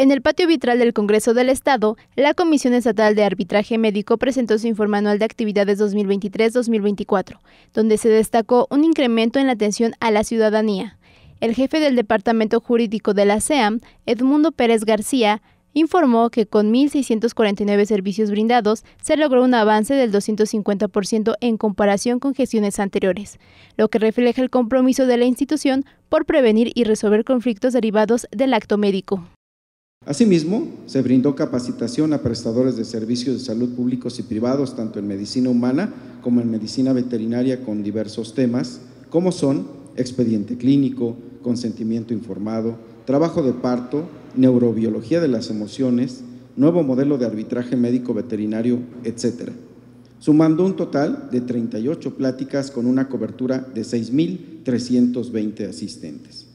En el patio vitral del Congreso del Estado, la Comisión Estatal de Arbitraje Médico presentó su informe anual de actividades 2023-2024, donde se destacó un incremento en la atención a la ciudadanía. El jefe del Departamento Jurídico de la SEAM, Edmundo Pérez García, informó que con 1.649 servicios brindados se logró un avance del 250% en comparación con gestiones anteriores, lo que refleja el compromiso de la institución por prevenir y resolver conflictos derivados del acto médico. Asimismo, se brindó capacitación a prestadores de servicios de salud públicos y privados, tanto en medicina humana como en medicina veterinaria, con diversos temas, como son expediente clínico, consentimiento informado, trabajo de parto, neurobiología de las emociones, nuevo modelo de arbitraje médico veterinario, etc. Sumando un total de 38 pláticas con una cobertura de 6.320 asistentes.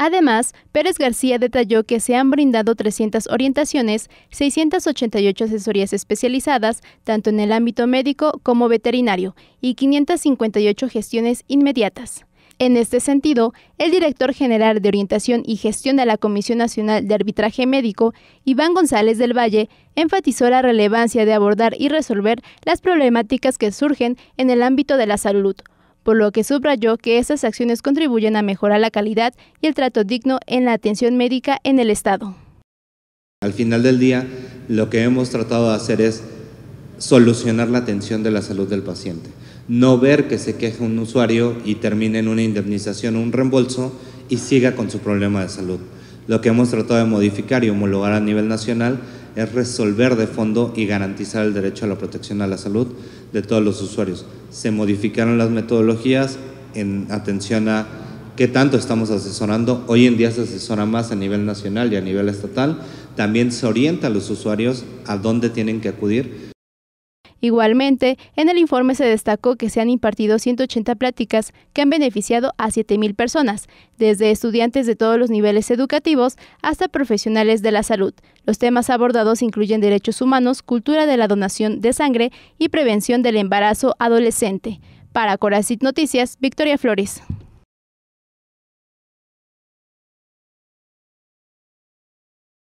Además, Pérez García detalló que se han brindado 300 orientaciones, 688 asesorías especializadas, tanto en el ámbito médico como veterinario, y 558 gestiones inmediatas. En este sentido, el director general de Orientación y Gestión de la Comisión Nacional de Arbitraje Médico, Iván González del Valle, enfatizó la relevancia de abordar y resolver las problemáticas que surgen en el ámbito de la salud por lo que subrayó que estas acciones contribuyen a mejorar la calidad y el trato digno en la atención médica en el Estado. Al final del día, lo que hemos tratado de hacer es solucionar la atención de la salud del paciente. No ver que se queje un usuario y termine en una indemnización o un reembolso y siga con su problema de salud. Lo que hemos tratado de modificar y homologar a nivel nacional es resolver de fondo y garantizar el derecho a la protección a la salud de todos los usuarios. Se modificaron las metodologías en atención a qué tanto estamos asesorando. Hoy en día se asesora más a nivel nacional y a nivel estatal. También se orienta a los usuarios a dónde tienen que acudir Igualmente, en el informe se destacó que se han impartido 180 pláticas que han beneficiado a 7.000 personas, desde estudiantes de todos los niveles educativos hasta profesionales de la salud. Los temas abordados incluyen derechos humanos, cultura de la donación de sangre y prevención del embarazo adolescente. Para Corazit Noticias, Victoria Flores.